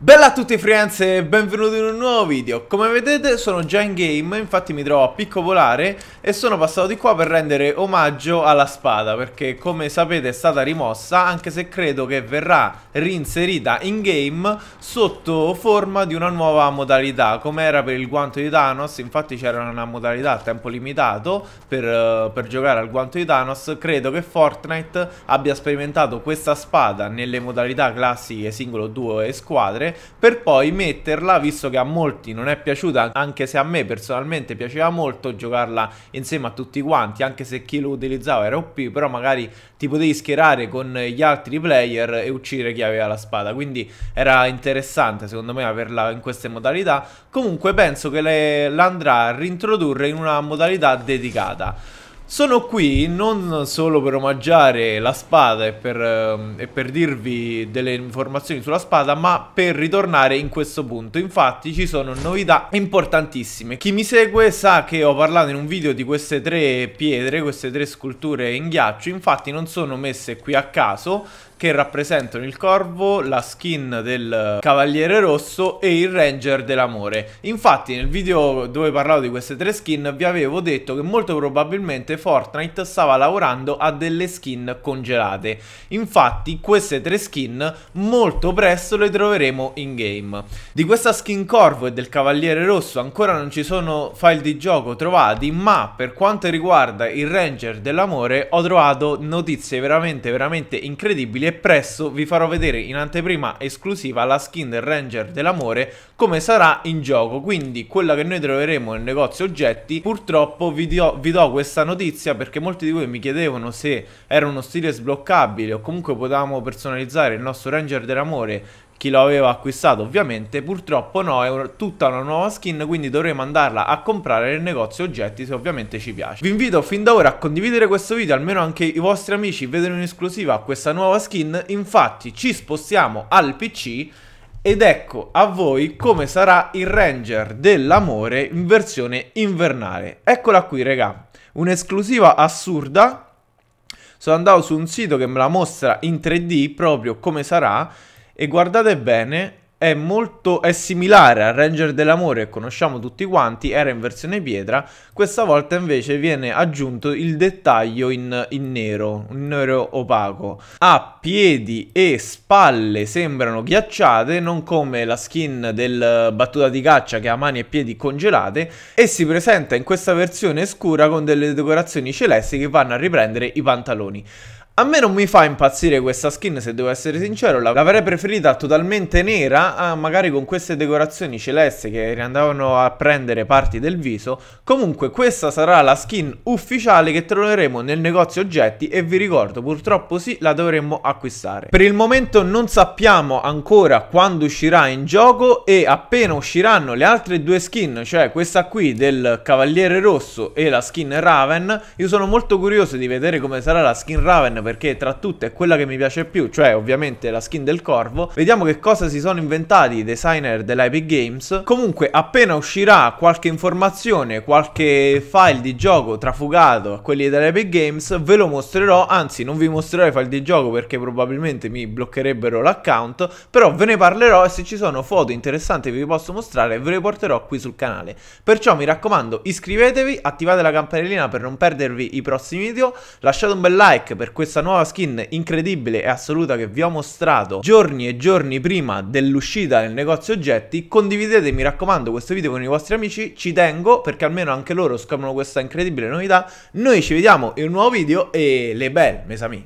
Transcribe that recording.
Bella a tutti friends e benvenuti in un nuovo video Come vedete sono già in game, infatti mi trovo a picco volare E sono passato di qua per rendere omaggio alla spada Perché come sapete è stata rimossa Anche se credo che verrà reinserita in game Sotto forma di una nuova modalità Come era per il guanto di Thanos Infatti c'era una modalità a tempo limitato per, eh, per giocare al guanto di Thanos Credo che Fortnite abbia sperimentato questa spada Nelle modalità classiche singolo, duo e squadre fare per poi metterla, visto che a molti non è piaciuta, anche se a me personalmente piaceva molto giocarla insieme a tutti quanti, anche se chi lo utilizzava era OP, però magari ti potevi schierare con gli altri player e uccidere chi aveva la spada, quindi era interessante secondo me averla in queste modalità. Comunque penso che le, la andrà a rintrodurre in una modalità dedicata. Sono qui non solo per omaggiare la spada e per, ehm, e per, dirvi delle informazioni sulla spada, ma per ritornare in questo punto. Infatti ci sono novità importantissime. Chi mi segue sa che ho parlato in un video di queste tre pietre, queste tre sculture in ghiaccio, infatti non sono messe qui a caso, che rappresentano il corvo, la skin del cavaliere rosso e il ranger dell'amore. Infatti nel video dove parlavo di queste tre skin vi avevo detto che molto probabilmente Fortnite stava lavorando a delle skin congelate. Infatti queste tre skin molto presto le troveremo in game. Di questa skin corvo e del cavaliere rosso ancora non ci sono file di gioco trovati ma per quanto riguarda il ranger dell'amore ho trovato notizie veramente veramente incredibili e presto vi farò vedere in anteprima esclusiva la skin del Ranger dell'amore come sarà in gioco, quindi quella che noi troveremo nel negozio oggetti. Purtroppo vi do, vi do questa notizia perché molti di voi mi chiedevano se era uno stile sbloccabile o comunque potevamo personalizzare il nostro Ranger dell'amore chi lo aveva acquistato ovviamente, purtroppo no, è tutta una nuova skin, quindi dovremo andarla a comprare nel negozio oggetti se ovviamente ci piace. Vi invito fin da ora a condividere questo video, almeno anche i vostri amici vedono in esclusiva questa nuova skin, infatti ci spostiamo al PC ed ecco a voi come sarà il Ranger dell'amore in versione invernale. Eccola qui regà, un'esclusiva assurda. Sono andato su un sito che me la mostra in 3D proprio come sarà e guardate bene, è molto è similare al Ranger dell'amore che conosciamo tutti quanti, era in versione pietra, questa volta invece viene aggiunto il dettaglio in, in nero, un nero opaco. Ha piedi e spalle sembrano ghiacciate, non come la skin del battuta di caccia che ha mani e piedi congelate e si presenta in questa versione scura con delle decorazioni celesti che vanno a riprendere i pantaloni. A me non mi fa impazzire questa skin, se devo essere sincero, l'avrei preferita totalmente nera, ah, magari con queste decorazioni celeste che andavano a prendere parti del viso. Comunque questa sarà la skin ufficiale che troveremo nel negozio oggetti e vi ricordo, purtroppo sì, la dovremmo acquistare. Per il momento non sappiamo ancora quando uscirà in gioco e appena usciranno le altre due skin, cioè questa qui del Cavaliere Rosso e la skin Raven, io sono molto curioso di vedere come sarà la skin Raven perché tra tutte è quella che mi piace più, cioè ovviamente la skin del corvo. Vediamo che cosa si sono inventati i designer dell'Epic Games. Comunque appena uscirà qualche informazione, qualche file di gioco trafugato a quelli dell'Epic Games, ve lo mostrerò, anzi non vi mostrerò i file di gioco perché probabilmente mi bloccherebbero l'account, però ve ne parlerò e se ci sono foto interessanti che vi posso mostrare ve le porterò qui sul canale. Perciò mi raccomando iscrivetevi, attivate la campanellina per non perdervi i prossimi video, lasciate un bel like per questa questa nuova skin incredibile e assoluta che vi ho mostrato giorni e giorni prima dell'uscita nel negozio oggetti, condividete mi raccomando questo video con i vostri amici, ci tengo perché almeno anche loro scoprono questa incredibile novità, noi ci vediamo in un nuovo video e le belle, mes amis!